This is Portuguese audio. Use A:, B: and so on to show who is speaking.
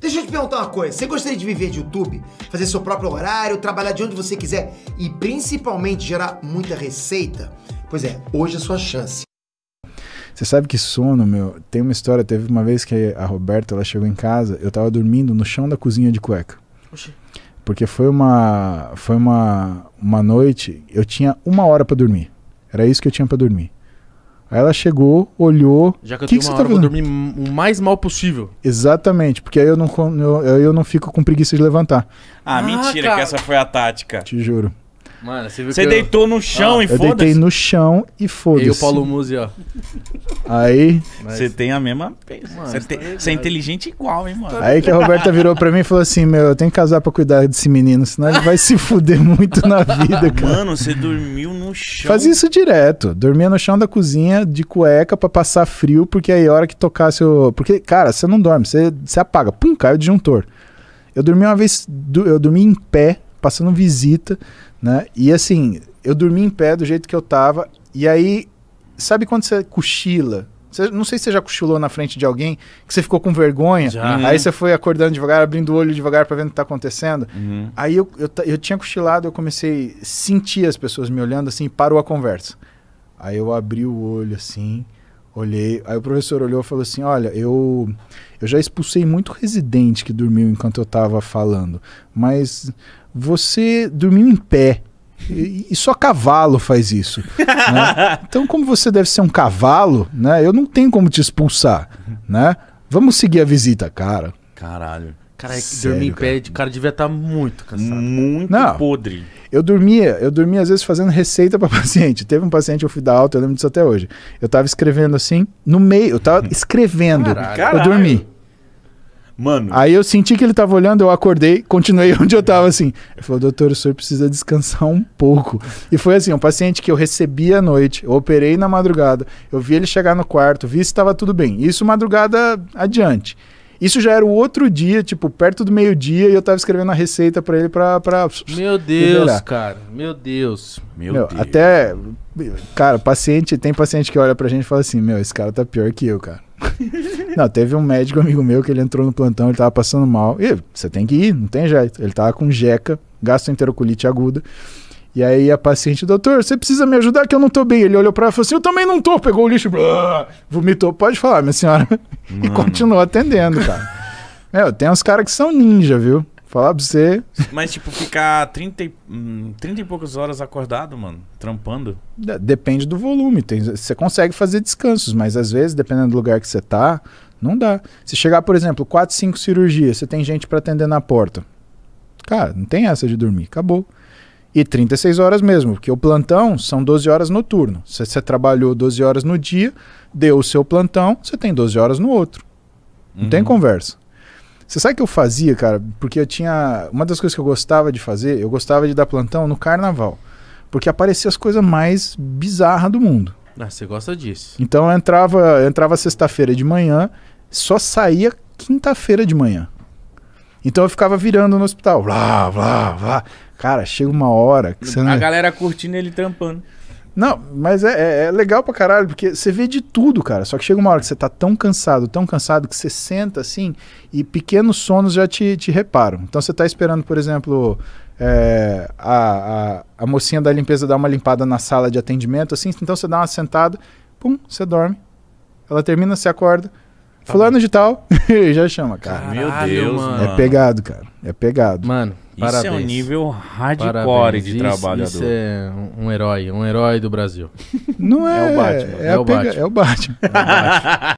A: Deixa eu te perguntar uma coisa. Você gostaria de viver de YouTube? Fazer seu próprio horário, trabalhar de onde você quiser e principalmente gerar muita receita? Pois é, hoje é a sua chance. Você sabe que sono, meu? Tem uma história, teve uma vez que a Roberta, ela chegou em casa, eu tava dormindo no chão da cozinha de cueca. Oxi. Porque foi uma foi uma uma noite, eu tinha uma hora para dormir. Era isso que eu tinha para dormir. Aí ela chegou, olhou. Já que eu tenho que uma você tá hora, dormir o mais mal possível. Exatamente, porque aí eu não, eu, eu não fico com preguiça de levantar. Ah, ah mentira, cara. que essa foi a tática. Te juro. Mano, você viu Você que deitou no chão ah, e foda-se. Eu deitei no chão e foda-se. E o Paulo Musi, ó. Aí. Você tem a mesma. Tá você é inteligente igual, hein, mano. Aí que a Roberta virou pra mim e falou assim: Meu, eu tenho que casar pra cuidar desse menino, senão ele vai se fuder muito na vida, cara. Mano, você dormiu no chão. Fazia isso direto. Dormia no chão da cozinha de cueca pra passar frio, porque aí a hora que tocasse o. Porque, cara, você não dorme, você, você apaga. Pum, cai o disjuntor. Eu dormi uma vez, eu dormi em pé passando visita, né? E assim, eu dormi em pé do jeito que eu tava. E aí, sabe quando você cochila? Você, não sei se você já cochilou na frente de alguém, que você ficou com vergonha. Já. Aí uhum. você foi acordando devagar, abrindo o olho devagar para ver o que tá acontecendo. Uhum. Aí eu, eu, eu, tinha cochilado, eu comecei a sentir as pessoas me olhando assim, e parou a conversa. Aí eu abri o olho assim. Olhei. Aí o professor olhou e falou assim: Olha, eu, eu já expulsei muito residente que dormiu enquanto eu estava falando, mas você dormiu em pé. E, e só cavalo faz isso. né? Então, como você deve ser um cavalo, né? Eu não tenho como te expulsar, né? Vamos seguir a visita, cara. Caralho. Cara, é Sério, dormir em pé, cara, cara devia estar tá muito cansado. Muito Não. podre. Eu dormia, eu dormia às vezes fazendo receita para paciente. Teve um paciente, eu fui dar alta, eu lembro disso até hoje. Eu tava escrevendo assim, no meio, eu tava hum. escrevendo. Caralho. Eu dormi. Mano. Aí eu senti que ele tava olhando, eu acordei, continuei onde eu tava assim. Ele falou, doutor, o senhor precisa descansar um pouco. E foi assim, um paciente que eu recebi à noite, eu operei na madrugada, eu vi ele chegar no quarto, vi se estava tudo bem. Isso madrugada adiante. Isso já era o outro dia, tipo, perto do meio-dia, e eu tava escrevendo a receita para ele pra, pra. Meu Deus, cara. Meu Deus. Meu, meu Deus. Até. Cara, paciente, tem paciente que olha pra gente e fala assim: Meu, esse cara tá pior que eu, cara. não, teve um médico amigo meu que ele entrou no plantão, ele tava passando mal. E você tem que ir, não tem jeito. Ele tava com jeca, gastroenterocolite aguda. E aí a paciente, doutor, você precisa me ajudar que eu não tô bem. Ele olhou para ela e falou assim: eu também não tô. Pegou o lixo, blá, ah, vomitou. Pode falar, minha senhora. Mano. E continuou atendendo, cara. Meu, é, tem uns caras que são ninja, viu? Falar pra você. Mas, tipo, ficar 30 e, 30 hum, e poucas horas acordado, mano, trampando? Depende do volume. Tem, você consegue fazer descansos, mas às vezes, dependendo do lugar que você tá, não dá. Se chegar, por exemplo, 4, 5 cirurgias, você tem gente para atender na porta. Cara, não tem essa de dormir, acabou. E 36 horas mesmo, porque o plantão são 12 horas no turno. Se você trabalhou 12 horas no dia, deu o seu plantão, você tem 12 horas no outro. Não tem uhum. conversa. Você sabe o que eu fazia, cara? Porque eu tinha. Uma das coisas que eu gostava de fazer, eu gostava de dar plantão no carnaval. Porque aparecia as coisas mais bizarras do mundo. Ah, você gosta disso. Então eu entrava, eu entrava sexta-feira de manhã, só saía quinta-feira de manhã. Então eu ficava virando no hospital. Blá, blá, blá. Cara, chega uma hora que você. A é- galera curtindo ele trampando. Não, mas é, é, é, legal pra caralho, porque você vê de tudo, cara. Só que chega uma hora que você tá tão cansado, tão cansado, que você senta assim e pequenos sonos já te, te reparam. Então você tá esperando, por exemplo, é, a, a, a, mocinha da limpeza dar uma limpada na sala de atendimento, assim. Então você dá uma sentada, pum, você dorme. Ela termina, você acorda. Tá Fulano de tal, já chama, cara. Meu Deus, mano. É pegado, cara. É pegado. Mano, isso parabéns. é um nível hardcore parabéns. de isso, trabalhador. Isso é um herói, um herói do Brasil. Não é. É o Batman. É, é, o, Batman. é o Batman. É o Batman.